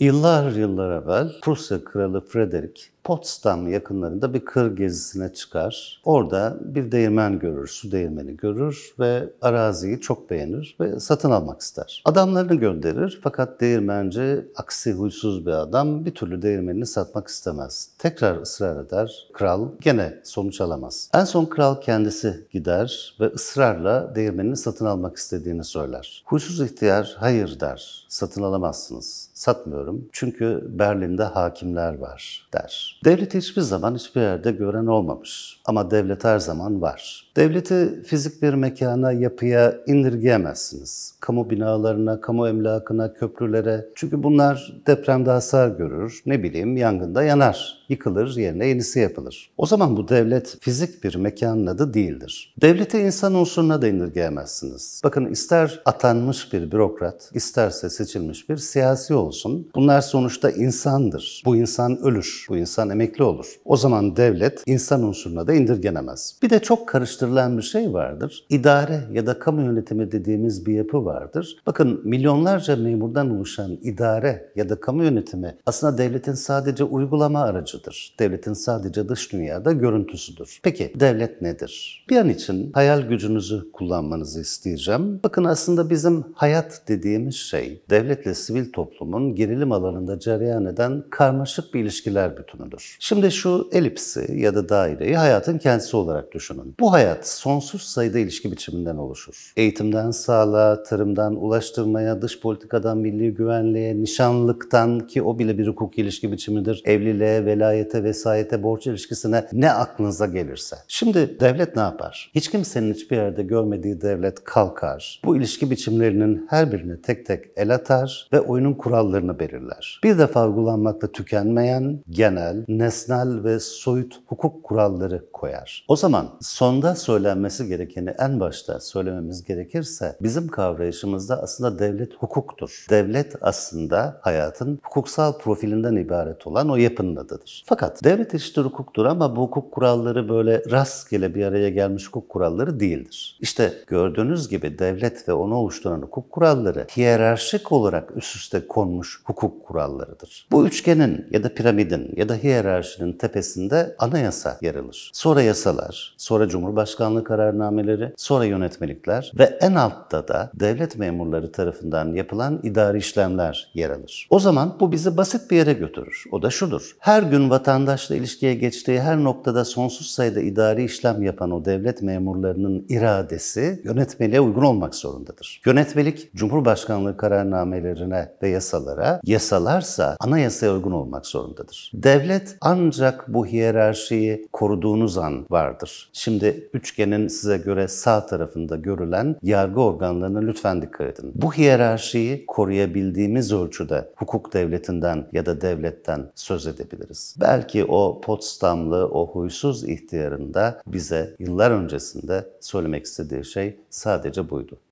Yıllar yıllar evvel Prusya Kralı Frederick Potsdam yakınlarında bir kır gezisine çıkar. Orada bir değirmen görür, su değirmeni görür ve araziyi çok beğenir ve satın almak ister. Adamlarını gönderir fakat değirmenci aksi huysuz bir adam bir türlü değirmenini satmak istemez. Tekrar ısrar eder. Kral gene sonuç alamaz. En son kral kendisi gider ve ısrarla değirmenini satın almak istediğini söyler. Huysuz ihtiyar hayır der. Satın alamazsınız. Satmıyorum. Çünkü Berlin'de hakimler var der. Devleti hiçbir zaman hiçbir yerde gören olmamış. Ama devlet her zaman var. Devleti fizik bir mekana, yapıya indirgeyemezsiniz. Kamu binalarına, kamu emlakına, köprülere. Çünkü bunlar depremde hasar görür, ne bileyim yangında yanar, yıkılır, yerine yenisi yapılır. O zaman bu devlet fizik bir mekanın adı değildir. Devleti insan unsuruna da indirgeyemezsiniz. Bakın ister atanmış bir bürokrat, isterse seçilmiş bir siyasi olsun. Bunlar sonuçta insandır. Bu insan ölür, bu insan insan emekli olur. O zaman devlet insan unsuruna da indirgenemez. Bir de çok karıştırılan bir şey vardır. İdare ya da kamu yönetimi dediğimiz bir yapı vardır. Bakın milyonlarca memurdan oluşan idare ya da kamu yönetimi aslında devletin sadece uygulama aracıdır. Devletin sadece dış dünyada görüntüsüdür. Peki devlet nedir? Bir an için hayal gücünüzü kullanmanızı isteyeceğim. Bakın aslında bizim hayat dediğimiz şey devletle sivil toplumun gerilim alanında cereyan eden karmaşık bir ilişkiler bütünüdür oluşur. Şimdi şu elipsi ya da daireyi hayatın kendisi olarak düşünün. Bu hayat sonsuz sayıda ilişki biçiminden oluşur. Eğitimden sağlığa, tarımdan ulaştırmaya, dış politikadan milli güvenliğe, nişanlıktan ki o bile bir hukuk ilişki biçimidir, evliliğe, velayete, vesayete, borç ilişkisine ne aklınıza gelirse. Şimdi devlet ne yapar? Hiç kimsenin hiçbir yerde görmediği devlet kalkar. Bu ilişki biçimlerinin her birini tek tek el atar ve oyunun kurallarını belirler. Bir defa uygulanmakta tükenmeyen, genel, nesnel ve soyut hukuk kuralları koyar. O zaman sonda söylenmesi gerekeni en başta söylememiz gerekirse bizim kavrayışımızda aslında devlet hukuktur. Devlet aslında hayatın hukuksal profilinden ibaret olan o yapının adıdır. Fakat devlet eşittir hukuktur ama bu hukuk kuralları böyle rastgele bir araya gelmiş hukuk kuralları değildir. İşte gördüğünüz gibi devlet ve onu oluşturan hukuk kuralları hiyerarşik olarak üst üste konmuş hukuk kurallarıdır. Bu üçgenin ya da piramidin ya da hiyerarşik hiyerarşinin tepesinde anayasa yer alır. Sonra yasalar, sonra Cumhurbaşkanlığı kararnameleri, sonra yönetmelikler ve en altta da devlet memurları tarafından yapılan idari işlemler yer alır. O zaman bu bizi basit bir yere götürür. O da şudur. Her gün vatandaşla ilişkiye geçtiği her noktada sonsuz sayıda idari işlem yapan o devlet memurlarının iradesi yönetmeliğe uygun olmak zorundadır. Yönetmelik Cumhurbaşkanlığı kararnamelerine ve yasalara, yasalarsa anayasaya uygun olmak zorundadır. Devlet ancak bu hiyerarşiyi koruduğunuz an vardır. Şimdi üçgenin size göre sağ tarafında görülen yargı organlarına lütfen dikkat edin. Bu hiyerarşiyi koruyabildiğimiz ölçüde hukuk devletinden ya da devletten söz edebiliriz. Belki o Potsdamlı, o huysuz ihtiyarında bize yıllar öncesinde söylemek istediği şey sadece buydu.